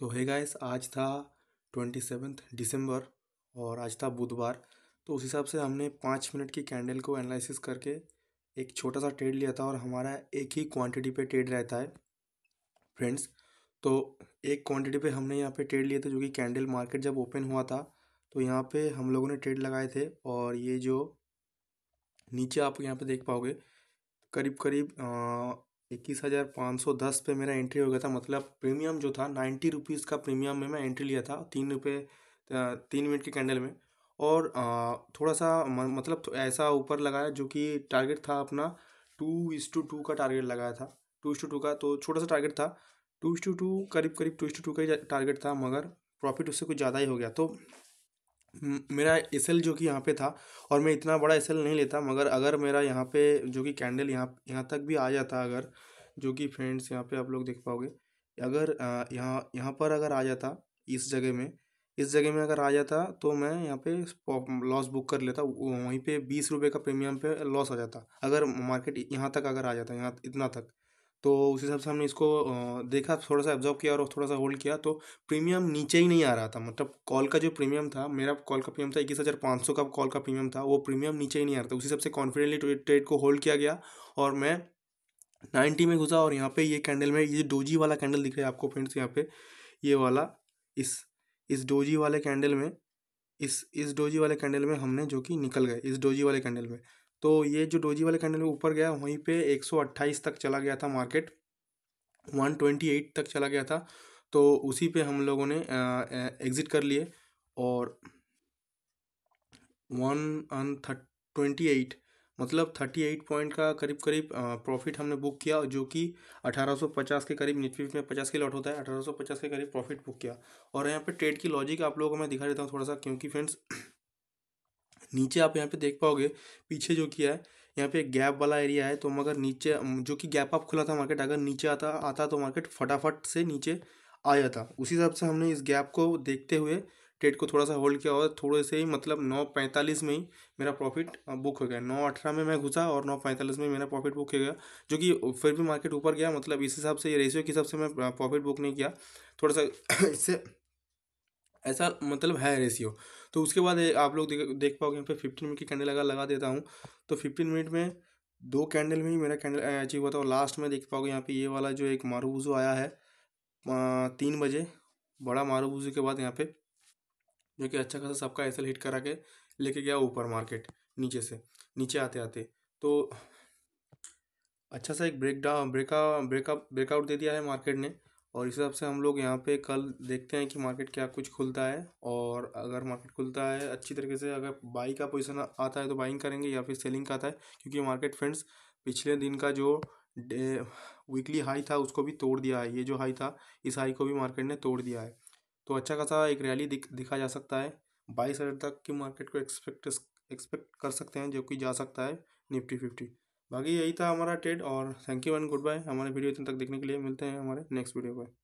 तो है गाइस आज था ट्वेंटी सेवेंथ दिसंबर और आज था बुधवार तो उस हिसाब से हमने पाँच मिनट की कैंडल को एनालिसिस करके एक छोटा सा ट्रेड लिया था और हमारा एक ही क्वांटिटी पे ट्रेड रहता है फ्रेंड्स तो एक क्वांटिटी पे हमने यहाँ पे ट्रेड लिए थे जो कि कैंडल मार्केट जब ओपन हुआ था तो यहाँ पे हम लोगों ने ट्रेड लगाए थे और ये जो नीचे आप यहाँ पर देख पाओगे करीब करीब इक्कीस हज़ार पाँच सौ दस पे मेरा एंट्री हो गया था मतलब प्रीमियम जो था नाइन्टी रुपीज़ का प्रीमियम में मैं एंट्री लिया था तीन रुपये तीन मिनट के कैंडल में और थोड़ा सा मतलब ऐसा ऊपर लगाया जो कि टारगेट था अपना टू इस टू टू का टारगेट लगाया था टू इस टू टू का तो छोटा सा टारगेट था टू इस टू टू करीब करीब टू इस टू टू का ही टारगेट था मगर प्रॉफिट उससे कुछ ज़्यादा ही हो गया तो मेरा एस जो कि यहाँ पे था और मैं इतना बड़ा एस नहीं लेता मगर अगर मेरा यहाँ पे जो कि कैंडल यहाँ यहाँ तक भी आ जाता अगर जो कि फ्रेंड्स यहाँ पे आप लोग देख पाओगे अगर यहाँ यहाँ पर अगर आ जाता इस जगह में इस जगह में अगर आ जाता तो मैं यहाँ पे लॉस बुक कर लेता वहीं पे बीस रुपये का प्रीमियम पे लॉस आ जाता अगर मार्केट यहाँ तक अगर आ जाता यहाँ इतना तक तो उस हिसाब से हमने इसको देखा थोड़ा सा एब्जॉर्व किया और थोड़ा सा होल्ड किया तो प्रीमियम नीचे ही नहीं आ रहा था मतलब कॉल का जो प्रीमियम था मेरा कॉल का प्रीमियम था इक्कीस हज़ार पाँच सौ का कॉल का प्रीमियम था वो प्रीमियम नीचे ही नहीं आ रहा था उस हिसाब से कॉन्फिडेंटली ट्रेड को होल्ड किया गया और मैं नाइन्टी में घुसा और यहाँ पे ये कैंडल में ये डोजी वाला कैंडल दिख रहा है आपको फ्रेंड्स यहाँ पे ये वाला इस इस डोजी वाले कैंडल में इस इस डोजी वाले कैंडल में हमने जो कि निकल गए इस डोजी वाले कैंडल में तो ये जो डोजी वाले कैंडल में ऊपर गया वहीं पे 128 तक चला गया था मार्केट 128 तक चला गया था तो उसी पे हम लोगों ने एग्ज़िट कर लिए और वन ट्वेंटी एट मतलब थर्टी एट पॉइंट का करीब करीब प्रॉफिट हमने बुक किया जो कि अठारह सौ पचास के करीब निफ्टी में पचास के लॉट होता है अठारह सौ पचास के करीब प्रॉफिट बुक किया और यहाँ पे ट्रेड की लॉजिक आप लोगों को मैं दिखा देता हूँ थोड़ा सा क्योंकि फ्रेंड्स नीचे आप यहाँ पे देख पाओगे पीछे जो किया है यहाँ पे एक गैप वाला एरिया है तो मगर नीचे जो कि गैप आप खुला था मार्केट अगर नीचे आता आता तो मार्केट फटाफट से नीचे आ जाता उसी हिसाब से हमने इस गैप को देखते हुए ट्रेड को थोड़ा सा होल्ड किया और थोड़े से ही मतलब नौ पैंतालीस में ही मेरा प्रॉफिट बुक हो गया नौ अठारह में मैं घुसा और नौ पैंतालीस में मेरा प्रॉफिट बुक हो गया जो कि फिर भी मार्केट ऊपर गया मतलब इस हिसाब से ये रेशियो के हिसाब से मैं प्रॉफिट बुक नहीं किया थोड़ा सा इससे ऐसा मतलब है रेशियो तो उसके बाद आप लोग देख देख पाओगे यहाँ पे फिफ्टीन मिनट की कैंडल लगा लगा देता हूँ तो फिफ्टीन मिनट में दो कैंडल में ही मेरा कैंडल अचीव हुआ था और लास्ट में देख पाओगे यहाँ पे ये वाला जो एक मारूबूजू आया है तीन बजे बड़ा मारूबूजू के बाद यहाँ पे जो कि अच्छा खासा सबका एसल हिट करा के लेके गया ऊपर मार्केट नीचे से नीचे आते आते तो अच्छा सा एक ब्रेक डाउन ब्रेका ब्रेकअप ब्रेकआउट दे दिया है मार्केट ने और इस हिसाब से हम लोग यहाँ पे कल देखते हैं कि मार्केट क्या कुछ खुलता है और अगर मार्केट खुलता है अच्छी तरीके से अगर बाई का पोजीशन आता है तो बाइंग करेंगे या फिर सेलिंग का आता है क्योंकि मार्केट फ्रेंड्स पिछले दिन का जो वीकली हाई था उसको भी तोड़ दिया है ये जो हाई था इस हाई को भी मार्केट ने तोड़ दिया है तो अच्छा खासा एक रैली दिख दिखा जा सकता है बाईस हज़ार तक की मार्केट को एक्सपेक्ट एक्सपेक्ट कर सकते हैं जो कि जा सकता है निफ्टी फिफ्टी बाकी यही था हमारा ट्रेड और thank you and good bye हमारे वीडियो इतने तक देखने के लिए मिलते हैं हमारे नेक्स्ट वीडियो पर